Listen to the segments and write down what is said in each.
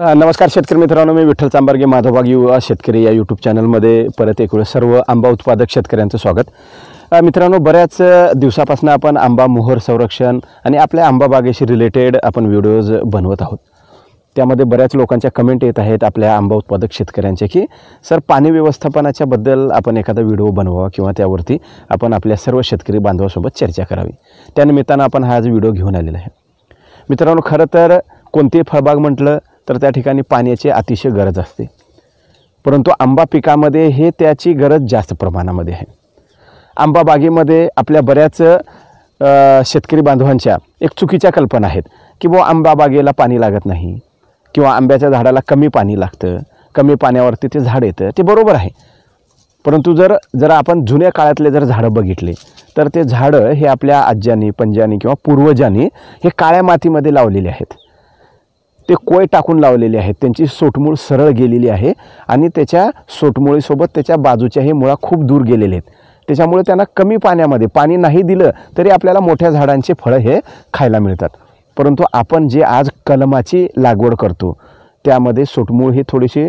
नमस्कार शेतकरी मित्रांनो मी विठ्ठल चांबारगे माधोबाग युवा शेतकरी या यूट्यूब चॅनलमध्ये परत एक वेळ सर्व आंबा उत्पादक शेतकऱ्यांचं स्वागत मित्रांनो बऱ्याच दिवसापासून आपण आंबा मोहर संरक्षण आणि आपल्या आंबा बागेशी रिलेटेड आपण व्हिडिओज बनवत आहोत त्यामध्ये बऱ्याच लोकांच्या कमेंट येत आहेत आपल्या आंबा उत्पादक शेतकऱ्यांच्या की सर पाणी व्यवस्थापनाच्याबद्दल आपण एखादा व्हिडिओ बनवावा किंवा त्यावरती आपण आपल्या सर्व शेतकरी बांधवासोबत चर्चा करावी त्यानिमित्तानं आपण हा आज व्हिडिओ घेऊन आलेला आहे मित्रांनो खरं तर कोणतीही फळबाग म्हटलं तर त्या ठिकाणी पाण्याची अतिशय गरज असते परंतु आंबा पिकामध्ये हे त्याची गरज जास्त प्रमाणामध्ये आहे आंबा बागेमध्ये आपल्या बऱ्याच शेतकरी बांधवांच्या एक चुकीच्या कल्पना आहेत की बो आंबा बागेला पाणी लागत नाही किंवा आंब्याच्या झाडाला कमी पाणी लागतं कमी पाण्यावरती ते झाड येतं ते बरोबर आहे परंतु जर जर आपण जुन्या काळातले जर झाडं बघितले तर ते झाडं हे आपल्या आज्यांनी पंजानी किंवा पूर्वजांनी हे काळ्या मातीमध्ये लावलेले आहेत ते कोय टाकून लावलेले आहेत त्यांची सोटमूळ सरळ गेलेली आहे आणि त्याच्या सोटमुळीसोबत त्याच्या बाजूच्या हे मुळा खूप दूर गेलेले आहेत त्याच्यामुळे त्यांना कमी पाण्यामध्ये पाणी नाही दिलं तरी आपल्याला मोठ्या झाडांचे फळं हे खायला मिळतात परंतु आपण जे आज कलमाची लागवड करतो त्यामध्ये सोटमूळ हे थोडेसे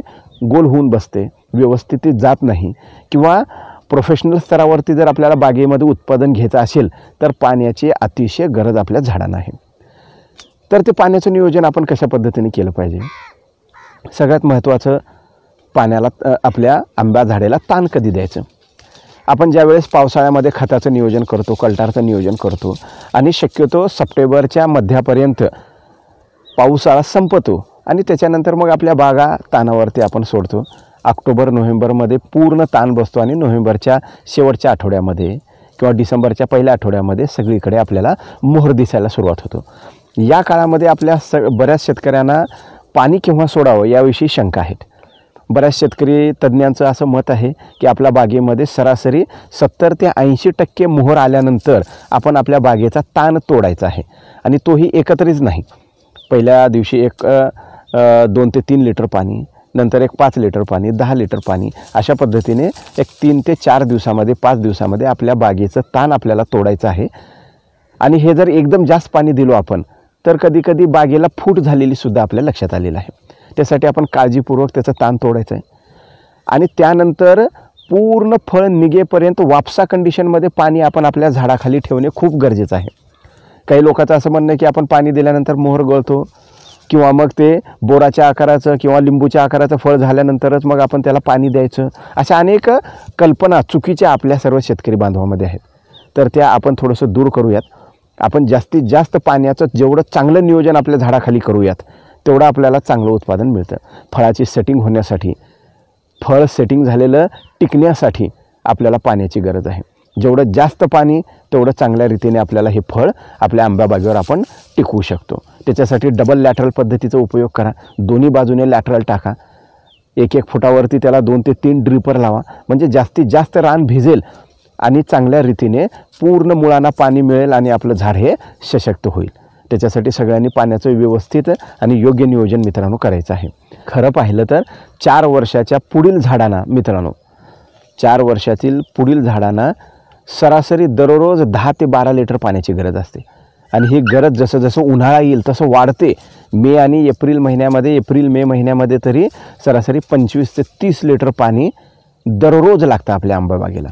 गोल होऊन बसते व्यवस्थित जात नाही किंवा प्रोफेशनल स्तरावरती जर आपल्याला बागेमध्ये उत्पादन घ्यायचं असेल तर पाण्याची अतिशय गरज आपल्या झाडांना आहे तर ते पाण्याचं नियोजन आपण कशा पद्धतीने केलं पाहिजे सगळ्यात महत्त्वाचं पाण्याला आपल्या आंब्या झाडेला ताण कधी द्यायचं आपण ज्यावेळेस पावसाळ्यामध्ये खताचं नियोजन करतो कलटारचं नियोजन करतो आणि शक्यतो सप्टेंबरच्या मध्यापर्यंत पावसाळा संपतो आणि त्याच्यानंतर मग आपल्या बागा ताणावरती आपण सोडतो ऑक्टोबर नोव्हेंबरमध्ये पूर्ण ताण बसतो आणि नोव्हेंबरच्या शेवटच्या आठवड्यामध्ये किंवा डिसेंबरच्या पहिल्या आठवड्यामध्ये सगळीकडे आपल्याला मोहर दिसायला सुरुवात होतो या काळामध्ये आपल्या स बऱ्याच शेतकऱ्यांना पाणी केव्हा सोडावं याविषयी शंका आहेत बऱ्याच शेतकरी तज्ज्ञांचं असं मत आहे की आपल्या बागेमध्ये सरासरी सत्तर ते ऐंशी टक्के मोहर आल्यानंतर आपण आपल्या बागेचा ताण तोडायचा आहे आणि तोही एकत्रित नाही पहिल्या दिवशी एक दोन ते तीन लिटर पाणी नंतर एक पाच लिटर पाणी दहा लिटर पाणी अशा पद्धतीने एक तीन ते चार दिवसामध्ये पाच दिवसामध्ये आपल्या बागेचं ताण आपल्याला तोडायचं आहे आणि हे जर एकदम जास्त पाणी दिलो आपण तर कधी कधी बागेला फूट झालेली सुद्धा आपल्या लक्षात आलेलं आहे त्यासाठी आपण काळजीपूर्वक त्याचा ताण तोडायचा आहे आणि त्यानंतर पूर्ण फळ निघेपर्यंत वापसा कंडिशनमध्ये पाणी आपण आपल्या झाडाखाली ठेवणे खूप गरजेचं आहे काही लोकांचं असं म्हणणं आहे की आपण पाणी दिल्यानंतर मोहर गळतो किंवा मग ते बोराच्या आकाराचं किंवा लिंबूच्या आकाराचं फळ झाल्यानंतरच मग आपण त्याला पाणी द्यायचं अशा अनेक कल्पना चुकीच्या आपल्या सर्व शेतकरी बांधवामध्ये आहेत तर त्या आपण थोडंसं दूर करूयात आपण जास्तीत जास्त पाण्याचं जेवढं चांगलं नियोजन आपल्या झाडाखाली करूयात तेवढं आपल्याला चांगलं उत्पादन मिळतं फळाची सेटिंग होण्यासाठी फळ सेटिंग झालेलं टिकण्यासाठी आपल्याला पाण्याची गरज आहे जेवढं जास्त पाणी तेवढं चांगल्या रीतीने आपल्याला हे फळ आपल्या आंब्याबागेवर आपण टिकवू शकतो त्याच्यासाठी डबल लॅटरल पद्धतीचा उपयोग करा दोन्ही बाजूने लॅटरल टाका एक एक फुटावरती त्याला दोन ते तीन ड्रिपर लावा म्हणजे जास्तीत जास्त रान भिजेल आणि चांगल्या रीतीने पूर्ण मुळांना पाणी मिळेल आणि आपलं झाड हे सशक्त होईल त्याच्यासाठी सगळ्यांनी पाण्याचं व्यवस्थित आणि योग्य नियोजन मित्रांनो करायचं आहे खरं पाहिलं तर चार वर्षाच्या पुढील झाडांना मित्रांनो चार वर्षातील पुढील झाडांना सरासरी दररोज दहा ते बारा लिटर पाण्याची गरज असते आणि ही गरज जसं जसं उन्हाळा येईल तसं वाढते मे आणि एप्रिल महिन्यामध्ये एप्रिल मे महिन्यामध्ये तरी सरासरी पंचवीस ते तीस लिटर पाणी दररोज लागतं आपल्या आंबाबागेला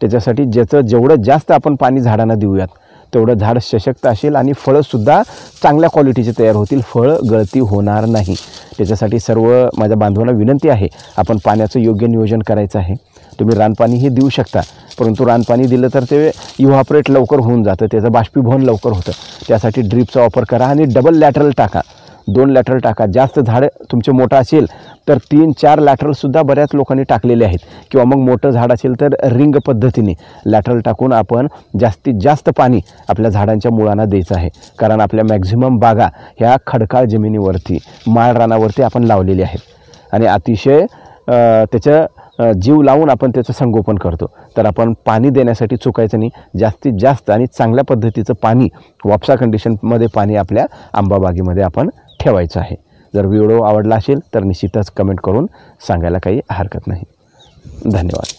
त्याच्यासाठी ज्याचं जेवढं जास्त आपण पाणी झाडांना देऊयात तेवढं झाड सशक्त असेल आणि फळंसुद्धा चांगल्या क्वालिटीचे तयार होतील फळं गळती होणार नाही त्याच्यासाठी सर्व माझ्या बांधवांना विनंती आहे आपण पाण्याचं योग्य नियोजन करायचं आहे तुम्ही रानपाणीही देऊ शकता परंतु रानपाणी दिलं तर ते इव्हॉपरेट लवकर होऊन जातं त्याचं बाष्पीभवन लवकर होतं त्यासाठी ड्रीपचा वापर करा आणि डबल लॅटरल टाका दोन लॅटरल टाका जास्त झाड तुमचे मोठं असेल तर तीन चार लॅटरलसुद्धा बऱ्याच लोकांनी टाकलेले आहेत किंवा मग मोठं झाड असेल तर रिंग पद्धतीने लॅटरल टाकून आपण जास्तीत जास्त पाणी आपल्या झाडांच्या मुळांना द्यायचं आहे कारण आपल्या मॅक्झिमम बागा ह्या खडकाळ जमिनीवरती माळरानावरती आपण लावलेली आहेत आणि अतिशय त्याचं जीव लावून आपण त्याचं संगोपन करतो तर आपण पाणी देण्यासाठी चुकायचं नाही जास्तीत जास्त आणि चांगल्या पद्धतीचं पाणी वापसा कंडिशनमध्ये पाणी आपल्या आंबाबागेमध्ये आपण ठेवायचं आहे जर व्हिडिओ आवडला असेल तर निश्चितच कमेंट करून सांगायला काही हरकत नाही धन्यवाद